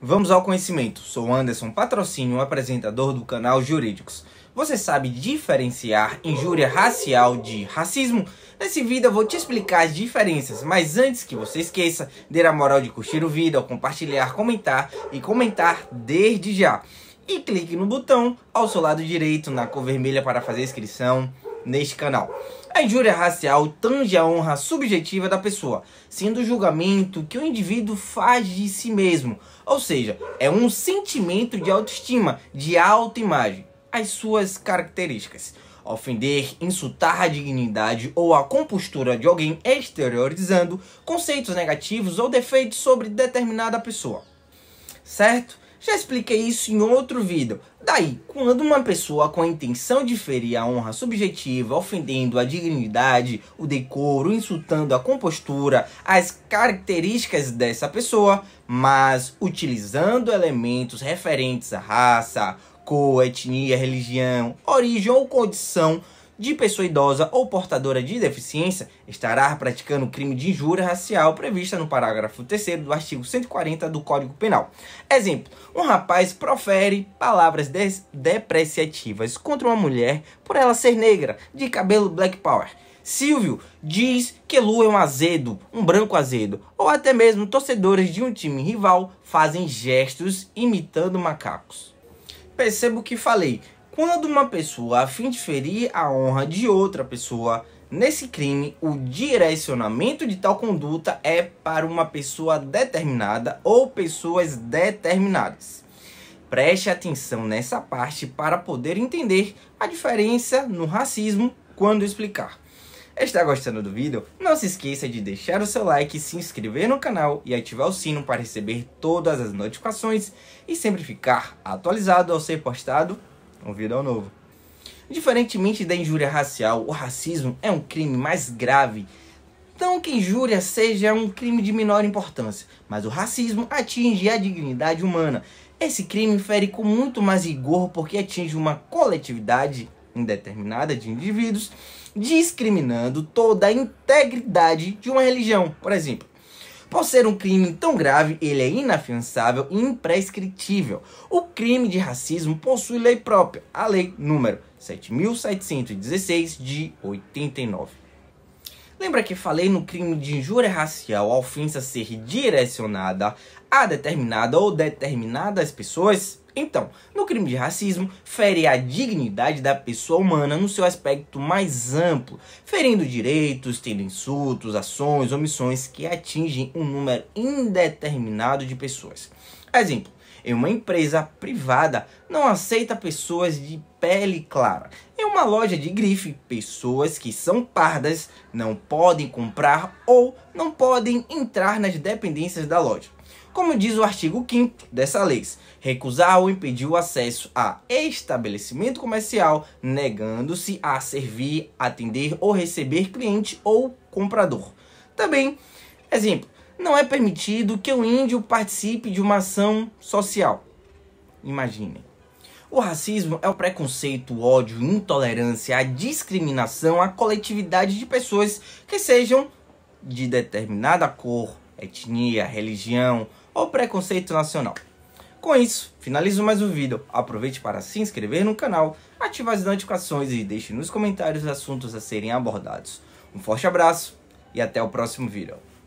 Vamos ao conhecimento. Sou Anderson Patrocínio, apresentador do canal Jurídicos. Você sabe diferenciar injúria racial de racismo? Nesse vídeo eu vou te explicar as diferenças, mas antes que você esqueça, dê a moral de curtir o vídeo, compartilhar, comentar e comentar desde já. E clique no botão ao seu lado direito na cor vermelha para fazer inscrição neste canal. A injúria racial tange a honra subjetiva da pessoa, sendo o julgamento que o indivíduo faz de si mesmo, ou seja, é um sentimento de autoestima, de autoimagem, as suas características. Ofender, insultar a dignidade ou a compostura de alguém exteriorizando conceitos negativos ou defeitos sobre determinada pessoa. Certo? Já expliquei isso em outro vídeo. Daí, quando uma pessoa com a intenção de ferir a honra subjetiva, ofendendo a dignidade, o decoro, insultando a compostura, as características dessa pessoa, mas utilizando elementos referentes à raça, cor, etnia, religião, origem ou condição de pessoa idosa ou portadora de deficiência estará praticando o crime de injúria racial prevista no parágrafo 3 do artigo 140 do Código Penal. Exemplo: um rapaz profere palavras depreciativas contra uma mulher por ela ser negra, de cabelo black power. Silvio diz que Lu é um azedo, um branco azedo, ou até mesmo torcedores de um time rival fazem gestos imitando macacos. Percebo que falei quando uma pessoa, a fim de ferir a honra de outra pessoa, nesse crime, o direcionamento de tal conduta é para uma pessoa determinada ou pessoas determinadas. Preste atenção nessa parte para poder entender a diferença no racismo quando explicar. Está gostando do vídeo? Não se esqueça de deixar o seu like, se inscrever no canal e ativar o sino para receber todas as notificações e sempre ficar atualizado ao ser postado um virão novo. Diferentemente da injúria racial, o racismo é um crime mais grave. Não que injúria seja um crime de menor importância, mas o racismo atinge a dignidade humana. Esse crime fere com muito mais rigor porque atinge uma coletividade indeterminada de indivíduos, discriminando toda a integridade de uma religião, por exemplo. Por ser um crime tão grave, ele é inafiançável e imprescritível. O crime de racismo possui lei própria, a lei número 7716 de 89. Lembra que falei no crime de injúria racial a ofensa ser direcionada a determinada ou determinadas pessoas? Então, no crime de racismo, fere a dignidade da pessoa humana no seu aspecto mais amplo, ferindo direitos, tendo insultos, ações, omissões que atingem um número indeterminado de pessoas. Exemplo, em uma empresa privada não aceita pessoas de pele clara, em uma loja de grife, pessoas que são pardas não podem comprar ou não podem entrar nas dependências da loja. Como diz o artigo 5 dessa lei, recusar ou impedir o acesso a estabelecimento comercial, negando-se a servir, atender ou receber cliente ou comprador. Também, exemplo, não é permitido que o índio participe de uma ação social. Imaginem. O racismo é o preconceito, o ódio, intolerância, a discriminação à coletividade de pessoas que sejam de determinada cor, etnia, religião ou preconceito nacional. Com isso, finalizo mais um vídeo. Aproveite para se inscrever no canal, ativar as notificações e deixe nos comentários assuntos a serem abordados. Um forte abraço e até o próximo vídeo.